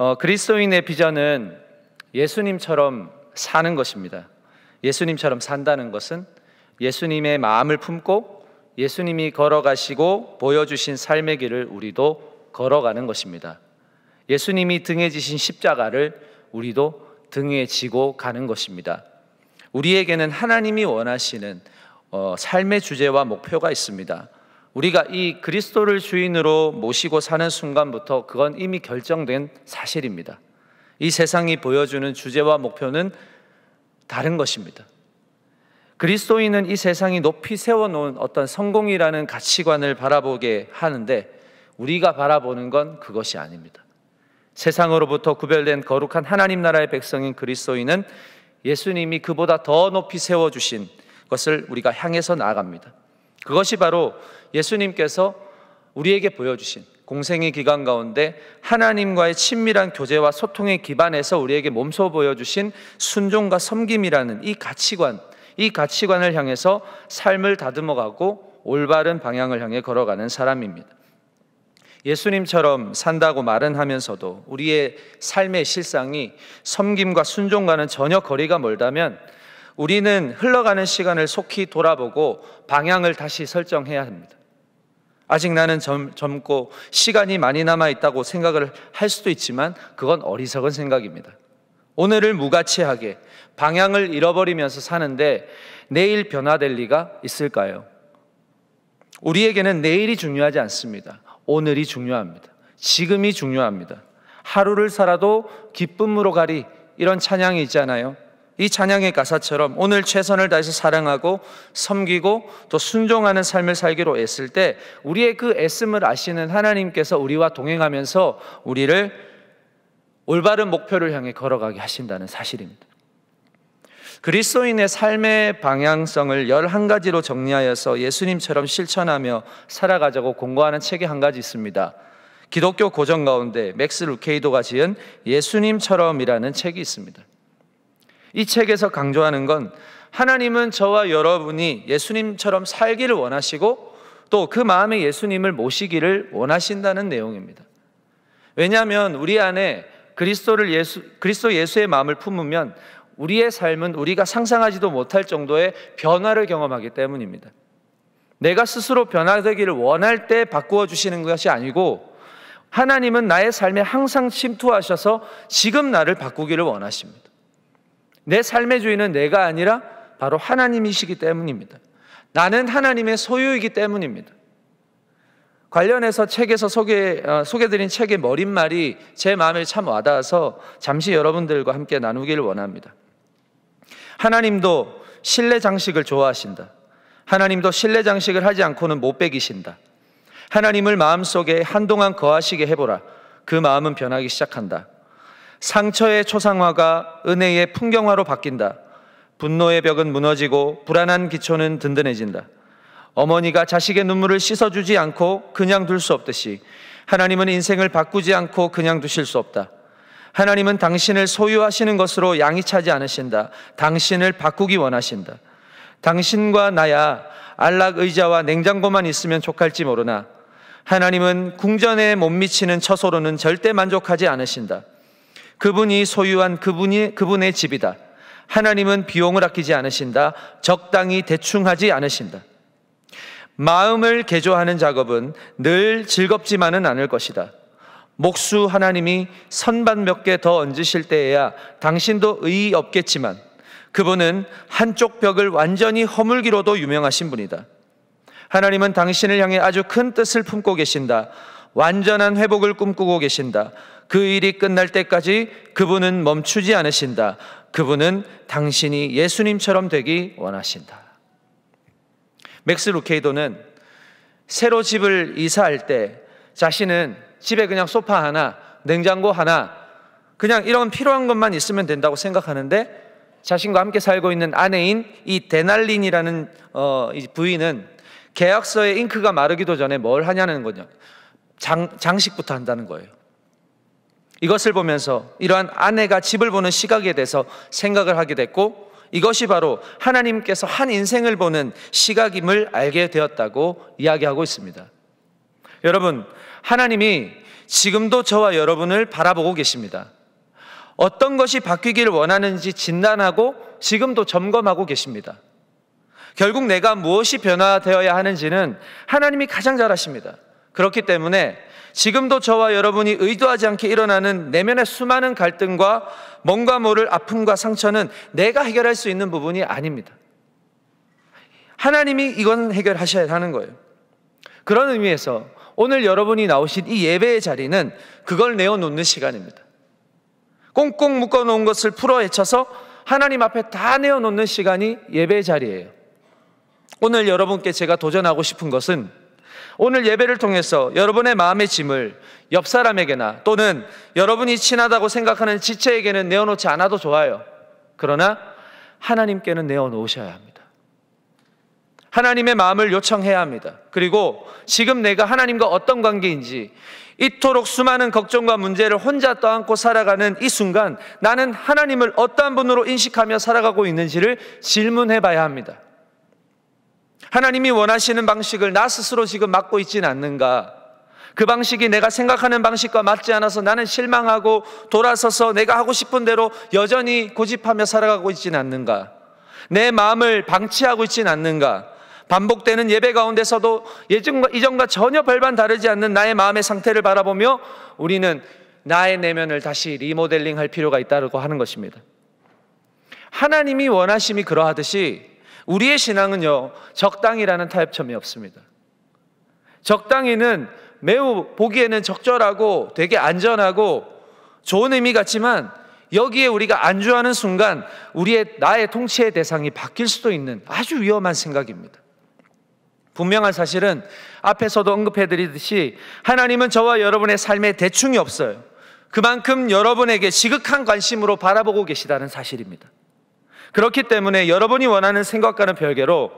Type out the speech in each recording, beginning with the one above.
어, 그리스도인의 비전은 예수님처럼 사는 것입니다. 예수님처럼 산다는 것은 예수님의 마음을 품고 예수님이 걸어가시고 보여주신 삶의 길을 우리도 걸어가는 것입니다. 예수님이 등에 지신 십자가를 우리도 등에 지고 가는 것입니다. 우리에게는 하나님이 원하시는 어, 삶의 주제와 목표가 있습니다. 우리가 이 그리스도를 주인으로 모시고 사는 순간부터 그건 이미 결정된 사실입니다. 이 세상이 보여주는 주제와 목표는 다른 것입니다. 그리스도인은 이 세상이 높이 세워놓은 어떤 성공이라는 가치관을 바라보게 하는데 우리가 바라보는 건 그것이 아닙니다. 세상으로부터 구별된 거룩한 하나님 나라의 백성인 그리스도인은 예수님이 그보다 더 높이 세워주신 것을 우리가 향해서 나아갑니다. 그것이 바로 예수님께서 우리에게 보여주신 공생의 기간 가운데 하나님과의 친밀한 교제와 소통의기반에서 우리에게 몸소 보여주신 순종과 섬김이라는 이 가치관, 이 가치관을 향해서 삶을 다듬어가고 올바른 방향을 향해 걸어가는 사람입니다. 예수님처럼 산다고 말은 하면서도 우리의 삶의 실상이 섬김과 순종과는 전혀 거리가 멀다면 우리는 흘러가는 시간을 속히 돌아보고 방향을 다시 설정해야 합니다. 아직 나는 젊, 고 시간이 많이 남아 있다고 생각을 할 수도 있지만 그건 어리석은 생각입니다. 오늘을 무가치하게 방향을 잃어버리면서 사는데 내일 변화될 리가 있을까요? 우리에게는 내일이 중요하지 않습니다. 오늘이 중요합니다. 지금이 중요합니다. 하루를 살아도 기쁨으로 가리 이런 찬양이 있잖아요. 이 찬양의 가사처럼 오늘 최선을 다해서 사랑하고 섬기고 또 순종하는 삶을 살기로 애쓸 때 우리의 그 애씀을 아시는 하나님께서 우리와 동행하면서 우리를 올바른 목표를 향해 걸어가게 하신다는 사실입니다. 그리스도인의 삶의 방향성을 11가지로 정리하여서 예수님처럼 실천하며 살아가자고 공고하는 책이 한 가지 있습니다. 기독교 고전 가운데 맥스 루케이도가 지은 예수님처럼이라는 책이 있습니다. 이 책에서 강조하는 건 하나님은 저와 여러분이 예수님처럼 살기를 원하시고 또 그 마음에 예수님을 모시기를 원하신다는 내용입니다. 왜냐하면 우리 안에 그리스도를 예수, 그리스도 예수의 마음을 품으면 우리의 삶은 우리가 상상하지도 못할 정도의 변화를 경험하기 때문입니다. 내가 스스로 변화되기를 원할 때 바꾸어 주시는 것이 아니고 하나님은 나의 삶에 항상 침투하셔서 지금 나를 바꾸기를 원하십니다. 내 삶의 주인은 내가 아니라 바로 하나님이시기 때문입니다. 나는 하나님의 소유이기 때문입니다. 관련해서 책에서 소개, 어, 소개드린 책의 머릿말이 제 마음에 참 와닿아서 잠시 여러분들과 함께 나누기를 원합니다. 하나님도 신뢰 장식을 좋아하신다. 하나님도 신뢰 장식을 하지 않고는 못 배기신다. 하나님을 마음속에 한동안 거하시게 해보라. 그 마음은 변하기 시작한다. 상처의 초상화가 은혜의 풍경화로 바뀐다. 분노의 벽은 무너지고 불안한 기초는 든든해진다. 어머니가 자식의 눈물을 씻어주지 않고 그냥 둘 수 없듯이 하나님은 인생을 바꾸지 않고 그냥 두실 수 없다. 하나님은 당신을 소유하시는 것으로 양이 차지 않으신다. 당신을 바꾸기 원하신다. 당신과 나야 안락 의자와 냉장고만 있으면 족할지 모르나 하나님은 궁전에 못 미치는 처소로는 절대 만족하지 않으신다. 그분이 소유한 그분이 그분의 집이다. 하나님은 비용을 아끼지 않으신다. 적당히 대충하지 않으신다. 마음을 개조하는 작업은 늘 즐겁지만은 않을 것이다. 목수 하나님이 선반 몇 개 더 얹으실 때에야 당신도 의의 없겠지만 그분은 한쪽 벽을 완전히 허물기로도 유명하신 분이다. 하나님은 당신을 향해 아주 큰 뜻을 품고 계신다. 완전한 회복을 꿈꾸고 계신다. 그 일이 끝날 때까지 그분은 멈추지 않으신다. 그분은 당신이 예수님처럼 되기 원하신다. 맥스 루케이도는 새로 집을 이사할 때 자신은 집에 그냥 소파 하나, 냉장고 하나, 그냥 이런 필요한 것만 있으면 된다고 생각하는데 자신과 함께 살고 있는 아내인 이 데날린이라는 어, 이 부인은 계약서에 잉크가 마르기도 전에 뭘 하냐는 거냐. 장, 장식부터 한다는 거예요. 이것을 보면서 이러한 아내가 집을 보는 시각에 대해서 생각을 하게 됐고 이것이 바로 하나님께서 한 인생을 보는 시각임을 알게 되었다고 이야기하고 있습니다. 여러분, 하나님이 지금도 저와 여러분을 바라보고 계십니다. 어떤 것이 바뀌기를 원하는지 진단하고 지금도 점검하고 계십니다. 결국 내가 무엇이 변화되어야 하는지는 하나님이 가장 잘 아십니다. 그렇기 때문에 지금도 저와 여러분이 의도하지 않게 일어나는 내면의 수많은 갈등과 뭔가 모를 아픔과 상처는 내가 해결할 수 있는 부분이 아닙니다. 하나님이 이건 해결하셔야 하는 거예요. 그런 의미에서 오늘 여러분이 나오신 이 예배의 자리는 그걸 내어놓는 시간입니다. 꽁꽁 묶어놓은 것을 풀어 헤쳐서 하나님 앞에 다 내어놓는 시간이 예배 자리예요. 오늘 여러분께 제가 도전하고 싶은 것은 오늘 예배를 통해서 여러분의 마음의 짐을 옆 사람에게나 또는 여러분이 친하다고 생각하는 지체에게는 내어놓지 않아도 좋아요. 그러나 하나님께는 내어놓으셔야 합니다. 하나님의 마음을 요청해야 합니다. 그리고 지금 내가 하나님과 어떤 관계인지 이토록 수많은 걱정과 문제를 혼자 떠안고 살아가는 이 순간 나는 하나님을 어떠한 분으로 인식하며 살아가고 있는지를 질문해 봐야 합니다. 하나님이 원하시는 방식을 나 스스로 지금 맡고 있지는 않는가? 그 방식이 내가 생각하는 방식과 맞지 않아서 나는 실망하고 돌아서서 내가 하고 싶은 대로 여전히 고집하며 살아가고 있지 않는가? 내 마음을 방치하고 있지 않는가? 반복되는 예배 가운데서도 예전과, 이전과 전혀 별반 다르지 않는 나의 마음의 상태를 바라보며 우리는 나의 내면을 다시 리모델링 할 필요가 있다고 하는 것입니다. 하나님이 원하심이 그러하듯이 우리의 신앙은요, 적당이라는 타협점이 없습니다. 적당히는 매우 보기에는 적절하고 되게 안전하고 좋은 의미 같지만 여기에 우리가 안주하는 순간 우리의 나의 통치의 대상이 바뀔 수도 있는 아주 위험한 생각입니다. 분명한 사실은 앞에서도 언급해 드리듯이 하나님은 저와 여러분의 삶에 대충이 없어요. 그만큼 여러분에게 지극한 관심으로 바라보고 계시다는 사실입니다. 그렇기 때문에 여러분이 원하는 생각과는 별개로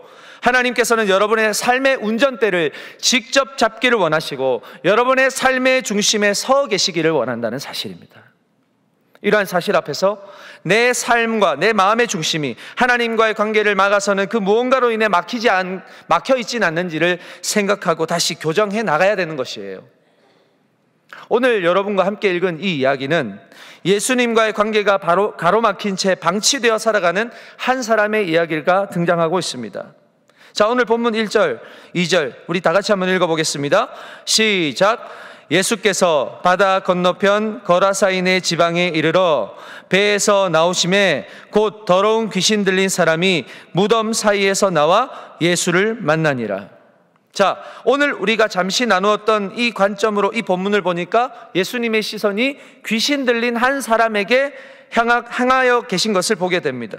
하나님께서는 여러분의 삶의 운전대를 직접 잡기를 원하시고 여러분의 삶의 중심에 서 계시기를 원한다는 사실입니다. 이러한 사실 앞에서 내 삶과 내 마음의 중심이 하나님과의 관계를 막아서는 그 무언가로 인해 막히지 않, 막혀 있진 않는지를 생각하고 다시 교정해 나가야 되는 것이에요. 오늘 여러분과 함께 읽은 이 이야기는 예수님과의 관계가 바로 가로막힌 채 방치되어 살아가는 한 사람의 이야기가 등장하고 있습니다. 자, 오늘 본문 1절, 2절, 우리 다 같이 한번 읽어보겠습니다. 시작. 예수께서 바다 건너편 거라사인의 지방에 이르러 배에서 나오심에 곧 더러운 귀신 들린 사람이 무덤 사이에서 나와 예수를 만나니라. 자, 오늘 우리가 잠시 나누었던 이 관점으로 이 본문을 보니까 예수님의 시선이 귀신 들린 한 사람에게 향하여 계신 것을 보게 됩니다.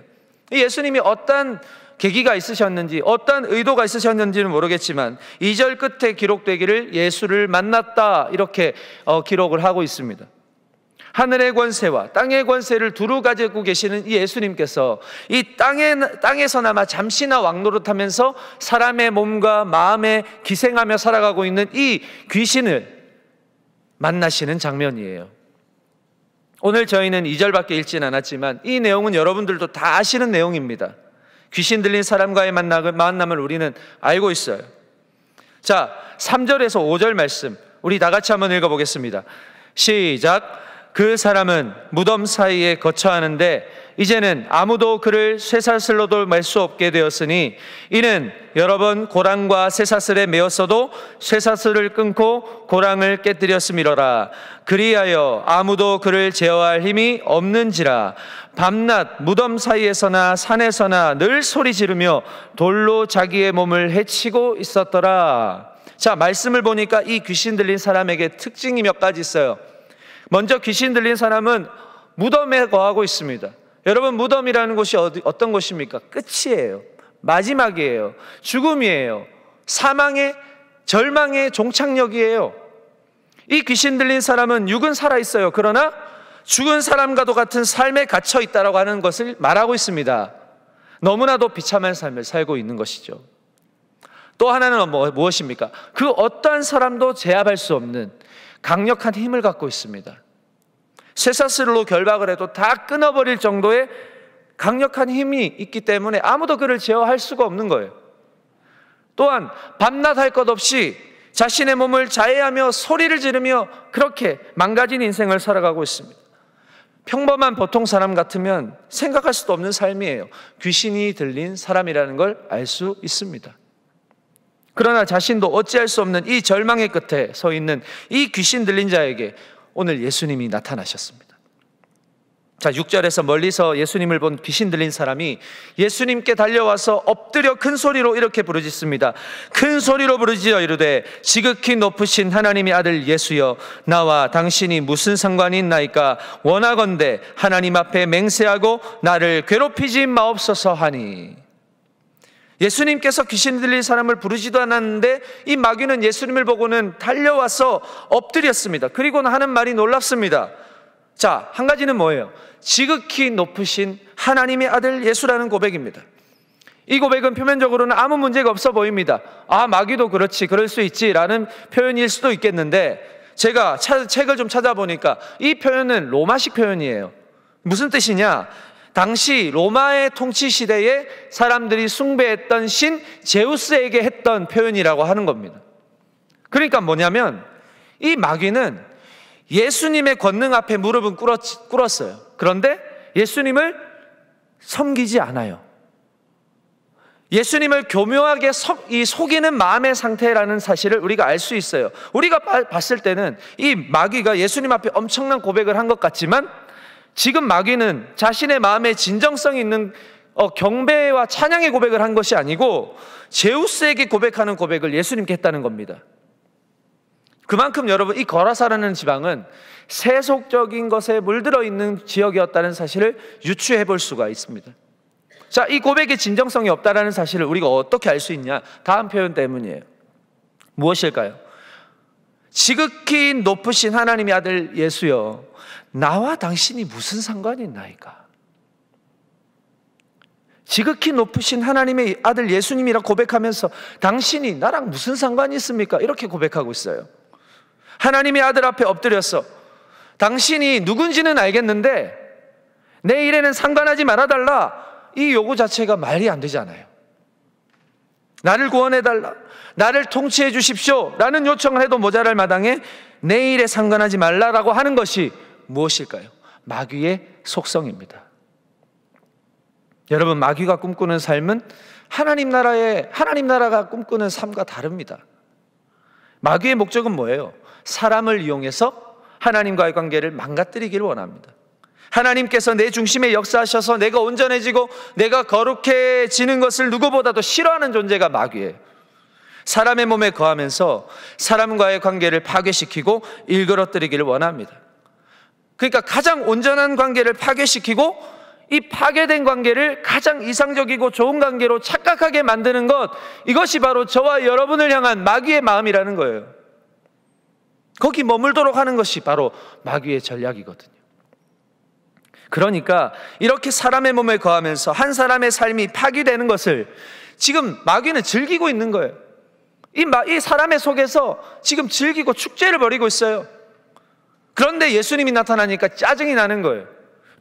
예수님이 어떤 계기가 있으셨는지, 어떤 의도가 있으셨는지는 모르겠지만, 2절 끝에 기록되기를 예수를 만났다, 이렇게 어, 기록을 하고 있습니다. 하늘의 권세와 땅의 권세를 두루 가지고 계시는 이 예수님께서 이 땅에, 땅에서나마 잠시나 왕노릇하면서 사람의 몸과 마음에 기생하며 살아가고 있는 이 귀신을 만나시는 장면이에요. 오늘 저희는 2절밖에 읽진 않았지만 이 내용은 여러분들도 다 아시는 내용입니다. 귀신 들린 사람과의 만남을 우리는 알고 있어요. 자, 3절에서 5절 말씀. 우리 다 같이 한번 읽어보겠습니다. 시작. 그 사람은 무덤 사이에 거처하는데 이제는 아무도 그를 쇠사슬로돌맬수 없게 되었으니 이는 여러 번 고랑과 쇠사슬에 매었어도 쇠사슬을 끊고 고랑을 깨뜨렸음이로라 그리하여 아무도 그를 제어할 힘이 없는지라 밤낮 무덤 사이에서나 산에서나 늘 소리 지르며 돌로 자기의 몸을 해치고 있었더라 자 말씀을 보니까 이 귀신 들린 사람에게 특징이 몇 가지 있어요 먼저 귀신 들린 사람은 무덤에 거하고 있습니다. 여러분, 무덤이라는 곳이 어디, 어떤 곳입니까? 끝이에요. 마지막이에요. 죽음이에요. 사망의 절망의 종착역이에요. 이 귀신 들린 사람은 육은 살아있어요. 그러나 죽은 사람과도 같은 삶에 갇혀 있다라고 하는 것을 말하고 있습니다. 너무나도 비참한 삶을 살고 있는 것이죠. 또 하나는 뭐, 무엇입니까? 그 어떠한 사람도 제압할 수 없는 강력한 힘을 갖고 있습니다. 쇠사슬로 결박을 해도 다 끊어버릴 정도의 강력한 힘이 있기 때문에 아무도 그를 제어할 수가 없는 거예요. 또한 밤낮 할 것 없이 자신의 몸을 자해하며 소리를 지르며 그렇게 망가진 인생을 살아가고 있습니다. 평범한 보통 사람 같으면 생각할 수도 없는 삶이에요. 귀신이 들린 사람이라는 걸 알 수 있습니다. 그러나 자신도 어찌할 수 없는 이 절망의 끝에 서 있는 이 귀신 들린 자에게 오늘 예수님이 나타나셨습니다. 자, 6절에서 멀리서 예수님을 본 귀신 들린 사람이 예수님께 달려와서 엎드려 큰 소리로 이렇게 부르짖습니다. 큰 소리로 부르짖어 이르되 지극히 높으신 하나님의 아들 예수여 나와 당신이 무슨 상관이 있나이까 원하건대 하나님 앞에 맹세하고 나를 괴롭히지 마옵소서 하니 예수님께서 귀신 들린 사람을 부르지도 않았는데 이 마귀는 예수님을 보고는 달려와서 엎드렸습니다. 그리고는 하는 말이 놀랍습니다. 자, 한 가지는 뭐예요? 지극히 높으신 하나님의 아들 예수라는 고백입니다. 이 고백은 표면적으로는 아무 문제가 없어 보입니다. 아, 마귀도 그렇지, 그럴 수 있지, 라는 표현일 수도 있겠는데, 제가 차, 책을 좀 찾아보니까 이 표현은 로마식 표현이에요. 무슨 뜻이냐? 당시 로마의 통치 시대에 사람들이 숭배했던 신 제우스에게 했던 표현이라고 하는 겁니다. 그러니까 뭐냐면 이 마귀는 예수님의 권능 앞에 무릎은 꿇었, 어요 그런데 예수님을 섬기지 않아요. 예수님을 교묘하게 속이는 마음의 상태라는 사실을 우리가 알 수 있어요. 우리가 봤을 때는 이 마귀가 예수님 앞에 엄청난 고백을 한 것 같지만 지금 마귀는 자신의 마음에 진정성 있는 어, 경배와 찬양의 고백을 한 것이 아니고 제우스에게 고백하는 고백을 예수님께 했다는 겁니다. 그만큼 여러분 이 거라사라는 지방은 세속적인 것에 물들어 있는 지역이었다는 사실을 유추해 볼 수가 있습니다. 자, 이 고백의 진정성이 없다라는 사실을 우리가 어떻게 알 수 있냐? 다음 표현 때문이에요. 무엇일까요? 지극히 높으신 하나님의 아들 예수여. 나와 당신이 무슨 상관이 있나이까? 지극히 높으신 하나님의 아들 예수님이라 고백하면서 당신이 나랑 무슨 상관이 있습니까? 이렇게 고백하고 있어요. 하나님의 아들 앞에 엎드려서 당신이 누군지는 알겠는데 내 일에는 상관하지 말아달라. 이 요구 자체가 말이 안 되잖아요. 나를 구원해달라. 나를 통치해 주십시오. 라는 요청을 해도 모자랄 마당에 내 일에 상관하지 말라라고 하는 것이 무엇일까요? 마귀의 속성입니다. 여러분, 마귀가 꿈꾸는 삶은 하나님 나라의, 하나님 나라가 꿈꾸는 삶과 다릅니다. 마귀의 목적은 뭐예요? 사람을 이용해서 하나님과의 관계를 망가뜨리기를 원합니다. 하나님께서 내 중심에 역사하셔서 내가 온전해지고 내가 거룩해지는 것을 누구보다도 싫어하는 존재가 마귀예요. 사람의 몸에 거하면서 사람과의 관계를 파괴시키고 일그러뜨리기를 원합니다. 그러니까 가장 온전한 관계를 파괴시키고 이 파괴된 관계를 가장 이상적이고 좋은 관계로 착각하게 만드는 것 이것이 바로 저와 여러분을 향한 마귀의 마음이라는 거예요. 거기 머물도록 하는 것이 바로 마귀의 전략이거든요. 그러니까 이렇게 사람의 몸에 거하면서 한 사람의 삶이 파괴되는 것을 지금 마귀는 즐기고 있는 거예요. 이, 사람의 속에서 지금 즐기고 축제를 벌이고 있어요. 그런데 예수님이 나타나니까 짜증이 나는 거예요.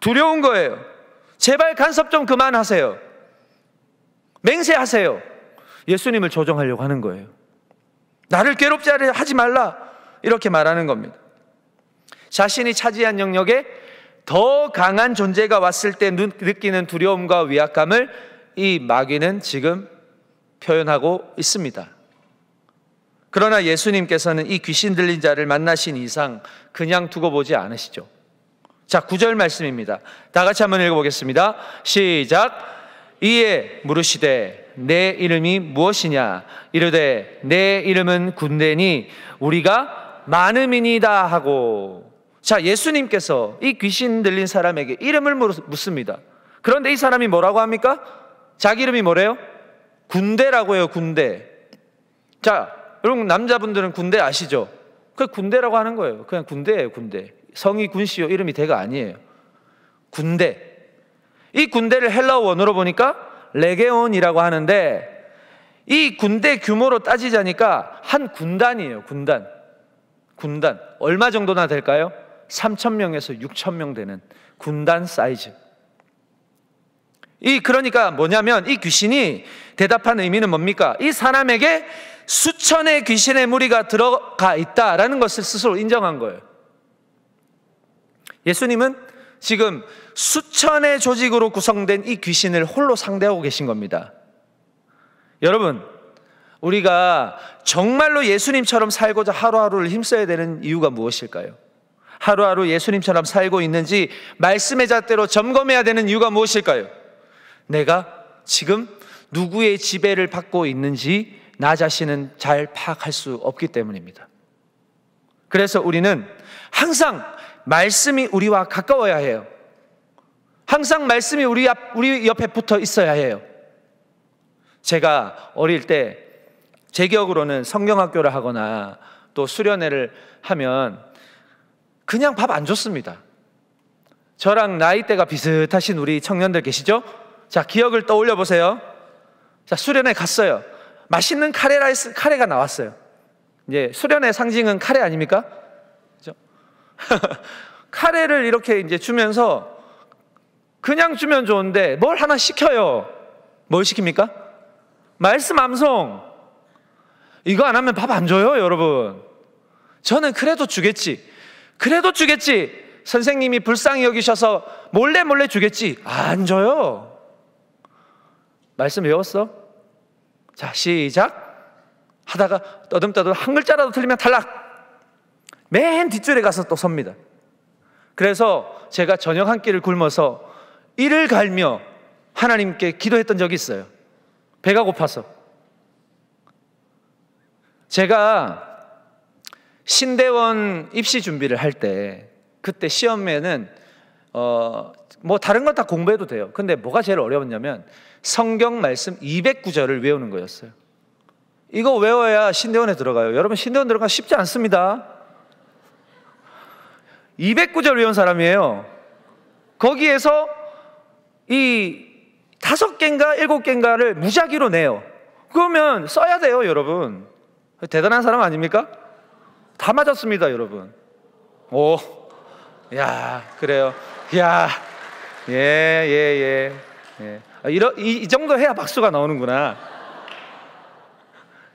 두려운 거예요. 제발 간섭 좀 그만하세요. 맹세하세요. 예수님을 조정하려고 하는 거예요. 나를 괴롭지 않으려 하지 말라. 이렇게 말하는 겁니다. 자신이 차지한 영역에 더 강한 존재가 왔을 때 느끼는 두려움과 위압감을 이 마귀는 지금 표현하고 있습니다. 그러나 예수님께서는 이 귀신 들린 자를 만나신 이상 그냥 두고 보지 않으시죠. 자, 구절 말씀입니다. 다 같이 한번 읽어보겠습니다. 시작. 이에 물으시되 내 이름이 무엇이냐 이르되 내 이름은 군대니 우리가 많음이니다 하고 자 예수님께서 이 귀신 들린 사람에게 이름을 묻습니다 그런데 이 사람이 뭐라고 합니까? 자기 이름이 뭐래요? 군대라고 해요 군대 자 여러분 남자분들은 군대 아시죠? 그 군대라고 하는 거예요. 그냥 군대예요, 군대. 성이 군시요 이름이 대가 아니에요. 군대. 이 군대를 헬라어 원어로 보니까 레게온이라고 하는데 이 군대 규모로 따지자니까 한 군단이에요, 군단. 군단. 얼마 정도나 될까요? 3,000명에서 6,000명 되는 군단 사이즈. 이, 그러니까 뭐냐면 이 귀신이 대답한 의미는 뭡니까? 이 사람에게 수천의 귀신의 무리가 들어가 있다라는 것을 스스로 인정한 거예요. 예수님은 지금 수천의 조직으로 구성된 이 귀신을 홀로 상대하고 계신 겁니다. 여러분, 우리가 정말로 예수님처럼 살고자 하루하루를 힘써야 되는 이유가 무엇일까요? 하루하루 예수님처럼 살고 있는지 말씀의 잣대로 점검해야 되는 이유가 무엇일까요? 내가 지금 누구의 지배를 받고 있는지 나 자신은 잘 파악할 수 없기 때문입니다. 그래서 우리는 항상 말씀이 우리와 가까워야 해요. 항상 말씀이 우리, 앞, 우리 옆에 붙어 있어야 해요. 제가 어릴 때 제 기억으로는 성경학교를 하거나 또 수련회를 하면 그냥 밥 안 줬습니다. 저랑 나이대가 비슷하신 우리 청년들 계시죠? 자, 기억을 떠올려 보세요. 자, 수련회 갔어요. 맛있는 카레 라이스, 카레가 나왔어요. 이제 수련의 상징은 카레 아닙니까? 그죠? 카레를 이렇게 이제 주면서 그냥 주면 좋은데 뭘 하나 시켜요. 뭘 시킵니까? 말씀 암송. 이거 안 하면 밥 안 줘요, 여러분. 저는 그래도 주겠지. 그래도 주겠지. 선생님이 불쌍히 여기셔서 몰래 몰래 주겠지. 안 줘요. 말씀 외웠어? 자, 시작. 하다가 떠듬떠듬 한 글자라도 틀리면 탈락. 맨 뒷줄에 가서 또 섭니다. 그래서 제가 저녁 한 끼를 굶어서 이를 갈며 하나님께 기도했던 적이 있어요. 배가 고파서. 제가 신대원 입시 준비를 할 때 그때 시험에는 어, 뭐 다른 건 다 공부해도 돼요. 근데 뭐가 제일 어려웠냐면 성경 말씀 209절을 외우는 거였어요. 이거 외워야 신대원에 들어가요. 여러분 신대원 들어가 쉽지 않습니다. 209절 외운 사람이에요. 거기에서 이 다섯 개인가 일곱 개인가를 무작위로 내요. 그러면 써야 돼요, 여러분. 대단한 사람 아닙니까? 다 맞았습니다, 여러분. 오, 야, 그래요. 야, 예, 예, 예. 예. 아, 이러, 이, 이 정도 해야 박수가 나오는구나.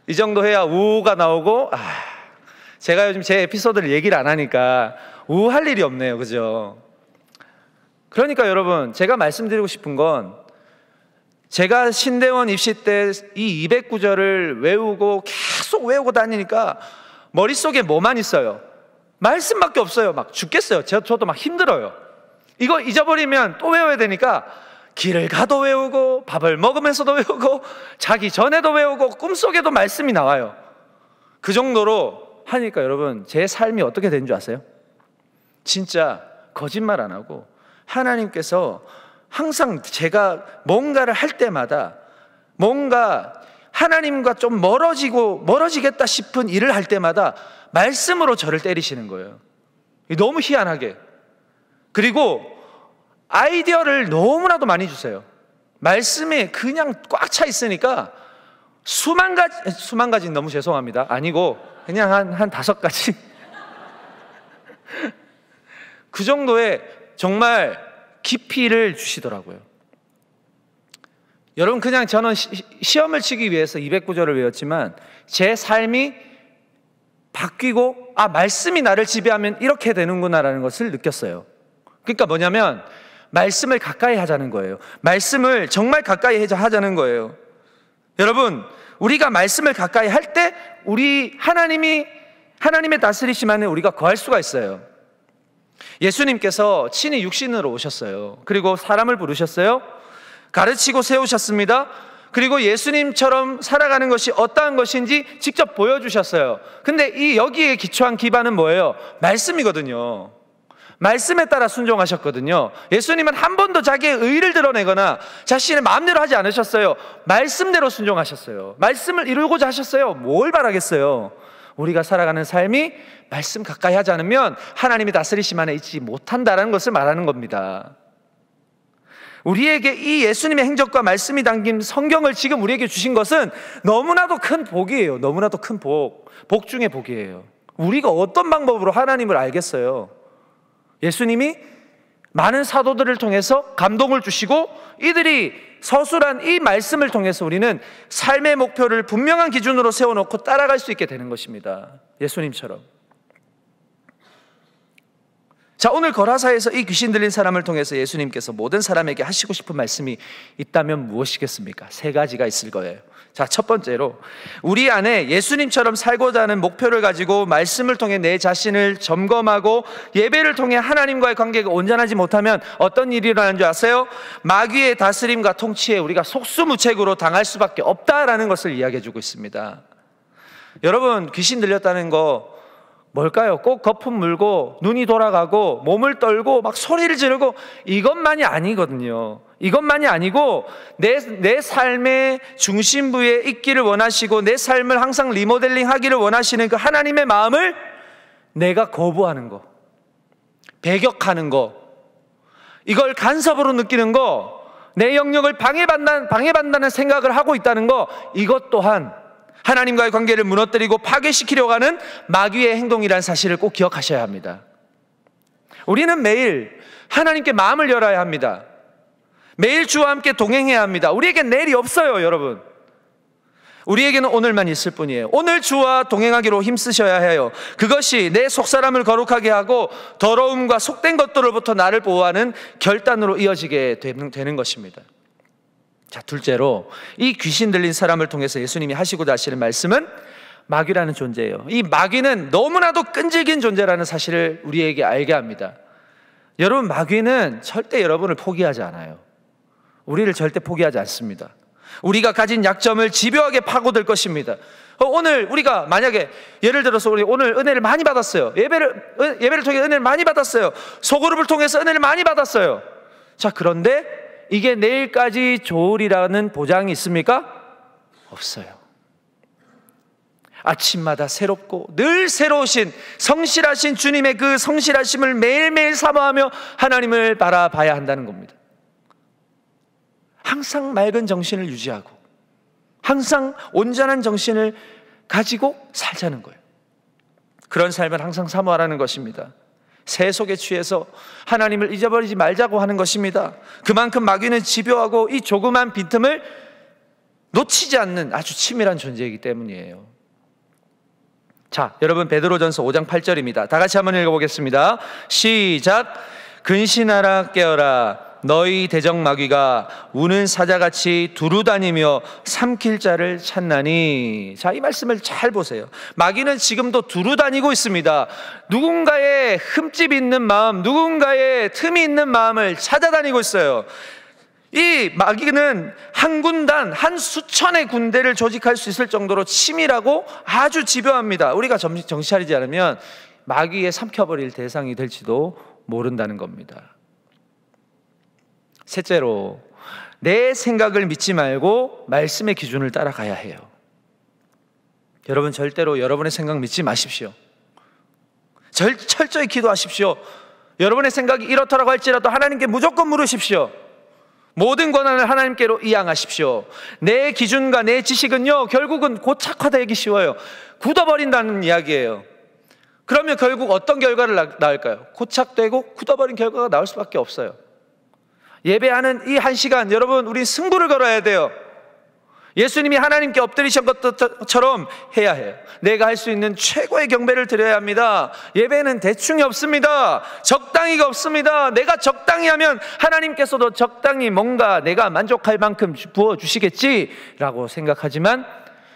이 정도 해야 우가 나오고, 아, 제가 요즘 제 에피소드를 얘기를 안 하니까 우 할 일이 없네요. 그죠? 그러니까 여러분, 제가 말씀드리고 싶은 건 제가 신대원 입시 때 이2 0 0구절을 외우고 계속 외우고 다니니까 머릿속에 뭐만 있어요? 말씀밖에 없어요. 막 죽겠어요. 저, 저도 막 힘들어요. 이거 잊어버리면 또 외워야 되니까 길을 가도 외우고 밥을 먹으면서도 외우고 자기 전에도 외우고 꿈속에도 말씀이 나와요. 그 정도로 하니까 여러분 제 삶이 어떻게 된 줄 아세요? 진짜 거짓말 안 하고 하나님께서 항상 제가 뭔가를 할 때마다 뭔가 하나님과 좀 멀어지고 멀어지겠다 싶은 일을 할 때마다 말씀으로 저를 때리시는 거예요. 너무 희한하게. 그리고 아이디어를 너무나도 많이 주세요. 말씀이 그냥 꽉 차 있으니까 수만 가지, 수만 가지 너무 죄송합니다. 아니고 그냥 한, 한 다섯 가지. 그 정도의 정말 깊이를 주시더라고요. 여러분, 그냥 저는 시, 험을 치기 위해서 209절을 외웠지만 제 삶이 바뀌고, 아, 말씀이 나를 지배하면 이렇게 되는구나라는 것을 느꼈어요. 그러니까 뭐냐면 말씀을 가까이 하자는 거예요. 말씀을 정말 가까이 하자는 거예요. 여러분, 우리가 말씀을 가까이 할 때 우리 하나님이 하나님의 다스리심 안에 우리가 거할 수가 있어요. 예수님께서 친히 육신으로 오셨어요. 그리고 사람을 부르셨어요. 가르치고 세우셨습니다. 그리고 예수님처럼 살아가는 것이 어떠한 것인지 직접 보여주셨어요. 근데 이 여기에 기초한 기반은 뭐예요? 말씀이거든요. 말씀에 따라 순종하셨거든요. 예수님은 한 번도 자기의 의를 드러내거나 자신의 마음대로 하지 않으셨어요. 말씀대로 순종하셨어요. 말씀을 이루고자 하셨어요. 뭘 바라겠어요? 우리가 살아가는 삶이 말씀 가까이 하지 않으면 하나님이 다스리시만에 있지 못한다라는 것을 말하는 겁니다. 우리에게 이 예수님의 행적과 말씀이 담긴 성경을 지금 우리에게 주신 것은 너무나도 큰 복이에요. 너무나도 큰 복. 복 중의 복이에요. 우리가 어떤 방법으로 하나님을 알겠어요? 예수님이 많은 사도들을 통해서 감동을 주시고 이들이 서술한 이 말씀을 통해서 우리는 삶의 목표를 분명한 기준으로 세워놓고 따라갈 수 있게 되는 것입니다. 예수님처럼. 자, 오늘 거라사에서 이 귀신 들린 사람을 통해서 예수님께서 모든 사람에게 하시고 싶은 말씀이 있다면 무엇이겠습니까? 세 가지가 있을 거예요. 자, 첫 번째로 우리 안에 예수님처럼 살고자 하는 목표를 가지고 말씀을 통해 내 자신을 점검하고 예배를 통해 하나님과의 관계가 온전하지 못하면 어떤 일이 일어나는 줄 아세요? 마귀의 다스림과 통치에 우리가 속수무책으로 당할 수밖에 없다라는 것을 이야기해 주고 있습니다. 여러분 귀신 들렸다는 거 뭘까요? 꼭 거품 물고 눈이 돌아가고 몸을 떨고 막 소리를 지르고 이것만이 아니거든요. 이것만이 아니고 내, 내 삶의 중심부에 있기를 원하시고 내 삶을 항상 리모델링 하기를 원하시는 그 하나님의 마음을 내가 거부하는 거, 배격하는 거, 이걸 간섭으로 느끼는 거, 내 영역을 방해받는, 방해받는 생각을 하고 있다는 거, 이것 또한 하나님과의 관계를 무너뜨리고 파괴시키려고 하는 마귀의 행동이란 사실을 꼭 기억하셔야 합니다. 우리는 매일 하나님께 마음을 열어야 합니다. 매일 주와 함께 동행해야 합니다. 우리에게 내일이 없어요, 여러분. 우리에게는 오늘만 있을 뿐이에요. 오늘 주와 동행하기로 힘쓰셔야 해요. 그것이 내 속사람을 거룩하게 하고 더러움과 속된 것들로부터 나를 보호하는 결단으로 이어지게 되는 것입니다. 자, 둘째로 이 귀신 들린 사람을 통해서 예수님이 하시고자 하시는 말씀은 마귀라는 존재예요. 이 마귀는 너무나도 끈질긴 존재라는 사실을 우리에게 알게 합니다. 여러분, 마귀는 절대 여러분을 포기하지 않아요. 우리를 절대 포기하지 않습니다. 우리가 가진 약점을 집요하게 파고들 것입니다. 어, 오늘 우리가 만약에 예를 들어서 우리 오늘 은혜를 많이 받았어요. 예배를 어, 예배를 통해 은혜를 많이 받았어요. 소그룹을 통해서 은혜를 많이 받았어요. 자, 그런데 이게 내일까지 좋으리라는 보장이 있습니까? 없어요. 아침마다 새롭고 늘 새로우신 성실하신 주님의 그 성실하심을 매일매일 사모하며 하나님을 바라봐야 한다는 겁니다. 항상 맑은 정신을 유지하고 항상 온전한 정신을 가지고 살자는 거예요. 그런 삶을 항상 사모하라는 것입니다. 세속에 취해서 하나님을 잊어버리지 말자고 하는 것입니다. 그만큼 마귀는 집요하고 이 조그만 빈틈을 놓치지 않는 아주 치밀한 존재이기 때문이에요. 자, 여러분 베드로전서 5장 8절입니다. 다 같이 한번 읽어보겠습니다. 시작. 근신하라 깨어라 너희 대적 마귀가 우는 사자같이 두루 다니며 삼킬 자를 찾나니 자 이 말씀을 잘 보세요 마귀는 지금도 두루 다니고 있습니다 누군가의 흠집 있는 마음 누군가의 틈이 있는 마음을 찾아다니고 있어요 이 마귀는 한 군단, 한 수천의 군대를 조직할 수 있을 정도로 치밀하고 아주 집요합니다. 우리가 정신 차리지 않으면 마귀에 삼켜버릴 대상이 될지도 모른다는 겁니다. 셋째로 내 생각을 믿지 말고 말씀의 기준을 따라가야 해요. 여러분 절대로 여러분의 생각 믿지 마십시오. 절, 철저히 기도하십시오. 여러분의 생각이 이렇더라고 할지라도 하나님께 무조건 물으십시오. 모든 권한을 하나님께로 이양하십시오. 내 기준과 내 지식은요, 결국은 고착화되기 쉬워요. 굳어버린다는 이야기예요. 그러면 결국 어떤 결과를 낳을까요? 고착되고 굳어버린 결과가 나올 수밖에 없어요. 예배하는 이 한 시간, 여러분, 우린 승부를 걸어야 돼요. 예수님이 하나님께 엎드리신 것처럼 해야 해요. 내가 할 수 있는 최고의 경배를 드려야 합니다. 예배는 대충이 없습니다. 적당히가 없습니다. 내가 적당히 하면 하나님께서도 적당히 뭔가 내가 만족할 만큼 부어주시겠지라고 생각하지만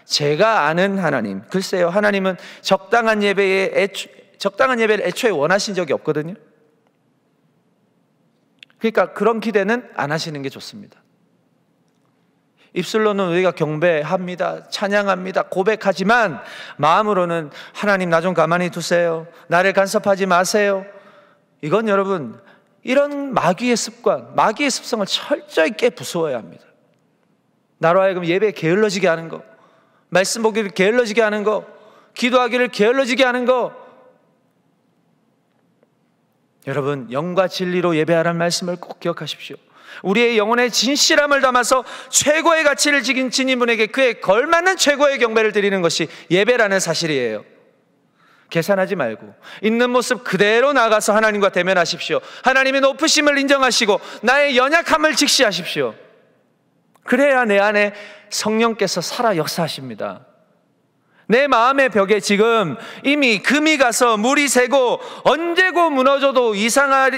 제가 아는 하나님, 글쎄요, 하나님은 적당한 예배에 애초, 적당한 예배를 애초에 원하신 적이 없거든요. 그러니까 그런 기대는 안 하시는 게 좋습니다. 입술로는 우리가 경배합니다. 찬양합니다. 고백하지만 마음으로는 하나님 나 좀 가만히 두세요. 나를 간섭하지 마세요. 이건 여러분 이런 마귀의 습관, 마귀의 습성을 철저히 깨부숴야 합니다. 나로 하여금 예배 게을러지게 하는 거, 말씀 보기를 게을러지게 하는 거, 기도하기를 게을러지게 하는 거, 여러분, 영과 진리로 예배하라는 말씀을 꼭 기억하십시오. 우리의 영혼의 진실함을 담아서 최고의 가치를 지킨 진이분에게 그에 걸맞는 최고의 경배를 드리는 것이 예배라는 사실이에요. 계산하지 말고 있는 모습 그대로 나가서 하나님과 대면하십시오. 하나님의 높으심을 인정하시고 나의 연약함을 직시하십시오. 그래야 내 안에 성령께서 살아 역사하십니다. 내 마음의 벽에 지금 이미 금이 가서 물이 새고 언제고 무너져도 이상하,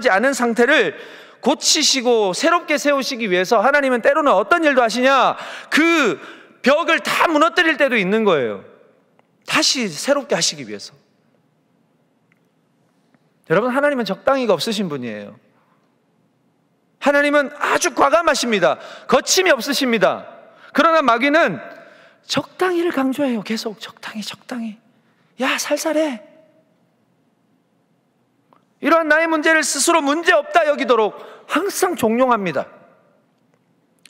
지 않은 상태를 고치시고 새롭게 세우시기 위해서 하나님은 때로는 어떤 일도 하시냐? 그 벽을 다 무너뜨릴 때도 있는 거예요. 다시 새롭게 하시기 위해서. 여러분, 하나님은 적당히가 없으신 분이에요. 하나님은 아주 과감하십니다. 거침이 없으십니다. 그러나 마귀는 적당히를 강조해요. 계속 적당히, 적당히. 야, 살살해. 이러한 나의 문제를 스스로 문제 없다 여기도록 항상 종용합니다.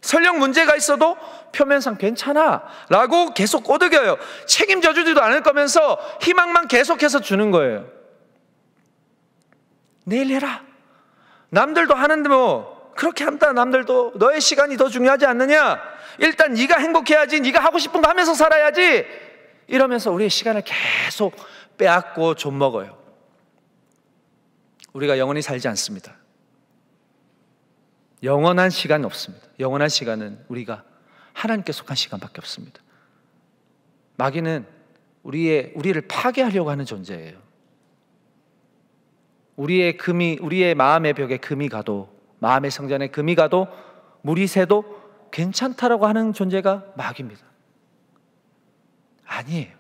설령 문제가 있어도 표면상 괜찮아 라고 계속 꼬드겨요. 책임져 주지도 않을 거면서 희망만 계속해서 주는 거예요. 내일 해라. 남들도 하는데 뭐, 그렇게 한다. 남들도 너의 시간이 더 중요하지 않느냐? 일단 네가 행복해야지 네가 하고 싶은 거 하면서 살아야지 이러면서 우리의 시간을 계속 빼앗고 좀먹어요 우리가 영원히 살지 않습니다 영원한 시간 없습니다 영원한 시간은 우리가 하나님께 속한 시간밖에 없습니다 마귀는 우리의, 우리를 파괴하려고 하는 존재예요 우리의 금이 우리의 마음의 벽에 금이 가도 마음의 성전에 금이 가도 물이 새도 괜찮다라고 하는 존재가 마귀입니다. 아니에요.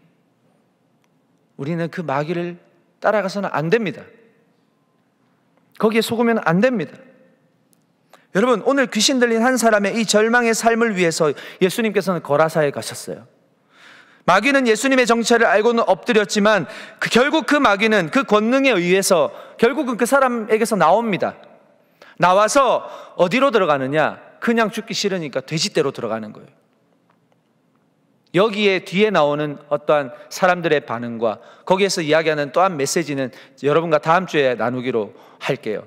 우리는 그 마귀를 따라가서는 안 됩니다. 거기에 속으면 안 됩니다. 여러분, 오늘 귀신 들린 한 사람의 이 절망의 삶을 위해서 예수님께서는 거라사에 가셨어요. 마귀는 예수님의 정체를 알고는 엎드렸지만 그 결국 그 마귀는 그 권능에 의해서 결국은 그 사람에게서 나옵니다. 나와서 어디로 들어가느냐? 그냥 죽기 싫으니까 돼지대로 들어가는 거예요. 여기에 뒤에 나오는 어떠한 사람들의 반응과 거기에서 이야기하는 또한 메시지는 여러분과 다음 주에 나누기로 할게요.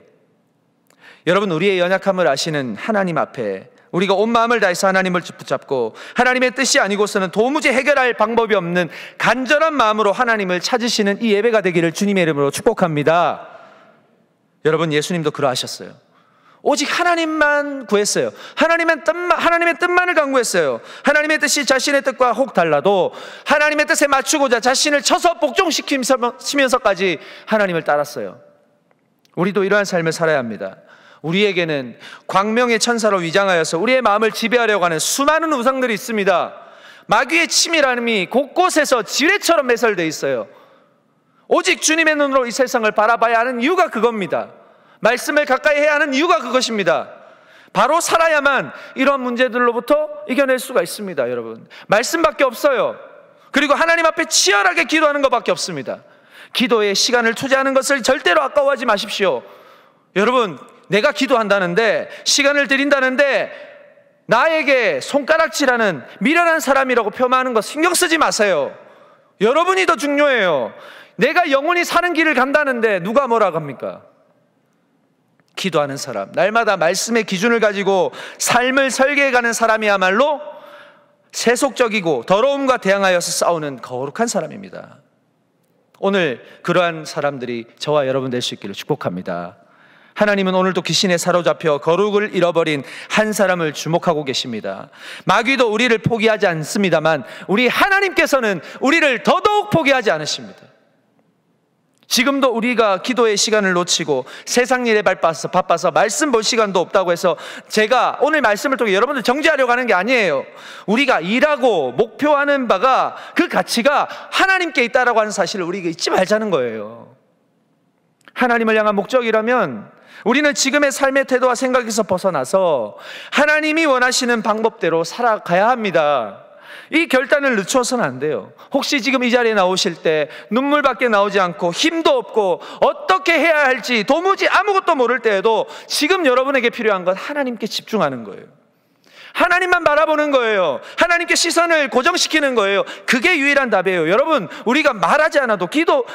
여러분 우리의 연약함을 아시는 하나님 앞에 우리가 온 마음을 다해서 하나님을 붙잡고 하나님의 뜻이 아니고서는 도무지 해결할 방법이 없는 간절한 마음으로 하나님을 찾으시는 이 예배가 되기를 주님의 이름으로 축복합니다. 여러분 예수님도 그러하셨어요. 오직 하나님만 구했어요. 하나님의 뜻만, 하나님의 뜻만을 강구했어요. 하나님의 뜻이 자신의 뜻과 혹 달라도 하나님의 뜻에 맞추고자 자신을 쳐서 복종시키면서까지 하나님을 따랐어요. 우리도 이러한 삶을 살아야 합니다. 우리에게는 광명의 천사로 위장하여서 우리의 마음을 지배하려고 하는 수많은 우상들이 있습니다. 마귀의 치밀함이 곳곳에서 지뢰처럼 매설되어 있어요. 오직 주님의 눈으로 이 세상을 바라봐야 하는 이유가 그겁니다. 말씀을 가까이 해야 하는 이유가 그것입니다. 바로 살아야만 이런 문제들로부터 이겨낼 수가 있습니다, 여러분. 말씀밖에 없어요. 그리고 하나님 앞에 치열하게 기도하는 것밖에 없습니다. 기도에 시간을 투자하는 것을 절대로 아까워하지 마십시오. 여러분, 내가 기도한다는데, 시간을 드린다는데, 나에게 손가락질하는 미련한 사람이라고 폄하하는 것 신경 쓰지 마세요. 여러분이 더 중요해요. 내가 영원히 사는 길을 간다는데 누가 뭐라 합니까? 기도하는 사람, 날마다 말씀의 기준을 가지고 삶을 설계해가는 사람이야말로 세속적이고 더러움과 대항하여서 싸우는 거룩한 사람입니다. 오늘 그러한 사람들이 저와 여러분 될 수 있기를 축복합니다. 하나님은 오늘도 귀신에 사로잡혀 거룩을 잃어버린 한 사람을 주목하고 계십니다. 마귀도 우리를 포기하지 않습니다만 우리 하나님께서는 우리를 더더욱 포기하지 않으십니다. 지금도 우리가 기도의 시간을 놓치고 세상 일에 바빠서, 바빠서 말씀 볼 시간도 없다고 해서 제가 오늘 말씀을 통해 여러분들 정지하려고 하는 게 아니에요. 우리가 일하고 목표하는 바가 그 가치가 하나님께 있다라고 하는 사실을 우리가 잊지 말자는 거예요. 하나님을 향한 목적이라면 우리는 지금의 삶의 태도와 생각에서 벗어나서 하나님이 원하시는 방법대로 살아가야 합니다. 이 결단을 늦춰서는 안 돼요. 혹시 지금 이 자리에 나오실 때 눈물밖에 나오지 않고 힘도 없고 어떻게 해야 할지 도무지 아무것도 모를 때에도 지금 여러분에게 필요한 건 하나님께 집중하는 거예요. 하나님만 바라보는 거예요. 하나님께 시선을 고정시키는 거예요. 그게 유일한 답이에요. 여러분, 우리가 말하지 않아도 기도,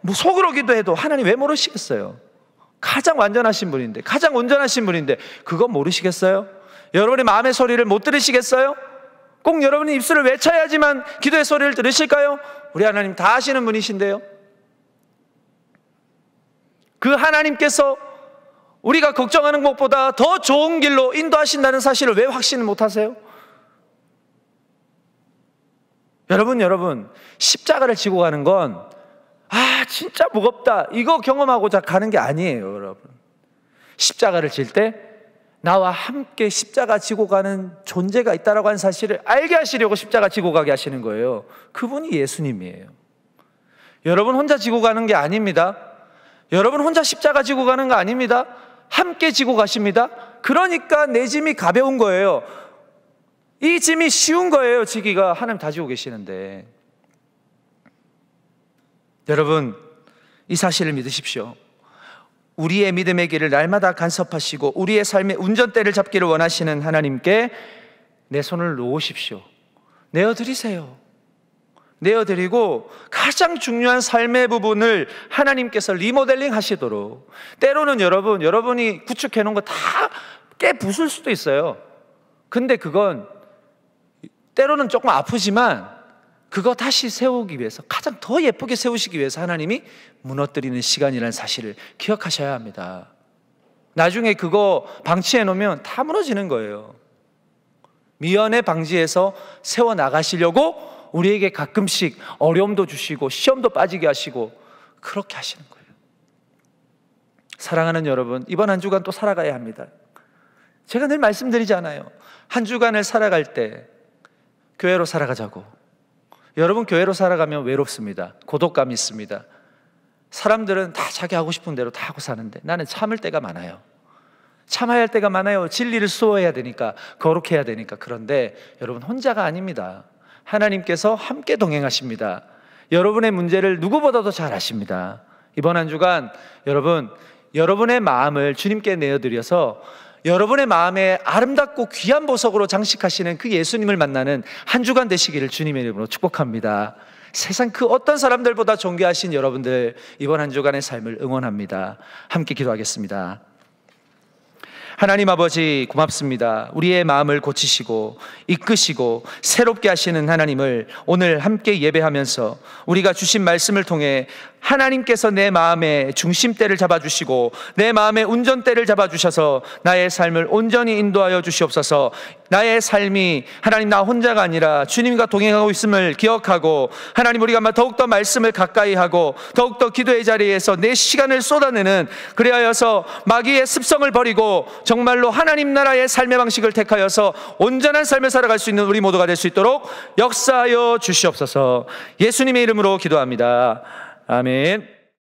뭐 속으로 기도해도 하나님 왜 모르시겠어요? 가장 완전하신 분인데, 가장 온전하신 분인데, 그거 모르시겠어요? 여러분의 마음의 소리를 못 들으시겠어요? 꼭 여러분의 입술을 외쳐야지만 기도의 소리를 들으실까요? 우리 하나님 다 아시는 분이신데요. 그 하나님께서 우리가 걱정하는 것보다 더 좋은 길로 인도하신다는 사실을 왜 확신을 못하세요? 여러분, 여러분, 십자가를 지고 가는 건, 아, 진짜 무겁다. 이거 경험하고자 가는 게 아니에요, 여러분. 십자가를 질 때, 나와 함께 십자가 지고 가는 존재가 있다라고 하는 사실을 알게 하시려고 십자가 지고 가게 하시는 거예요. 그분이 예수님이에요. 여러분 혼자 지고 가는 게 아닙니다. 여러분 혼자 십자가 지고 가는 거 아닙니다. 함께 지고 가십니다. 그러니까 내 짐이 가벼운 거예요. 이 짐이 쉬운 거예요. 지기가 하나님 다 지고 계시는데. 여러분 이 사실을 믿으십시오. 우리의 믿음의 길을 날마다 간섭하시고 우리의 삶의 운전대를 잡기를 원하시는 하나님께 내 손을 놓으십시오. 내어드리세요. 내어드리고 가장 중요한 삶의 부분을 하나님께서 리모델링 하시도록 때로는 여러분, 여러분이 구축해 놓은 거 다 깨부술 수도 있어요. 근데 그건 때로는 조금 아프지만 그거 다시 세우기 위해서 가장 더 예쁘게 세우시기 위해서 하나님이 무너뜨리는 시간이라는 사실을 기억하셔야 합니다. 나중에 그거 방치해 놓으면 다 무너지는 거예요. 미연의 방지에서 세워 나가시려고 우리에게 가끔씩 어려움도 주시고 시험도 빠지게 하시고 그렇게 하시는 거예요. 사랑하는 여러분, 이번 한 주간 또 살아가야 합니다. 제가 늘 말씀드리잖아요. 한 주간을 살아갈 때 교회로 살아가자고. 여러분 교회로 살아가면 외롭습니다. 고독감이 있습니다. 사람들은 다 자기 하고 싶은 대로 다 하고 사는데 나는 참을 때가 많아요. 참아야 할 때가 많아요. 진리를 수호해야 되니까, 거룩해야 되니까. 그런데 여러분 혼자가 아닙니다. 하나님께서 함께 동행하십니다. 여러분의 문제를 누구보다도 잘 아십니다. 이번 한 주간 여러분, 여러분의 마음을 주님께 내어드려서 여러분의 마음에 아름답고 귀한 보석으로 장식하시는 그 예수님을 만나는 한 주간 되시기를 주님의 이름으로 축복합니다. 세상 그 어떤 사람들보다 존귀하신 여러분들 이번 한 주간의 삶을 응원합니다. 함께 기도하겠습니다. 하나님 아버지 고맙습니다. 우리의 마음을 고치시고 이끄시고 새롭게 하시는 하나님을 오늘 함께 예배하면서 우리가 주신 말씀을 통해 하나님께서 내 마음의 중심대를 잡아주시고 내 마음의 운전대를 잡아주셔서 나의 삶을 온전히 인도하여 주시옵소서 나의 삶이 하나님 나 혼자가 아니라 주님과 동행하고 있음을 기억하고 하나님 우리가 더욱더 말씀을 가까이 하고 더욱더 기도의 자리에서 내 시간을 쏟아내는 그리하여서 마귀의 습성을 버리고 정말로 하나님 나라의 삶의 방식을 택하여서 온전한 삶을 살아갈 수 있는 우리 모두가 될 수 있도록 역사하여 주시옵소서 예수님의 이름으로 기도합니다. 아멘.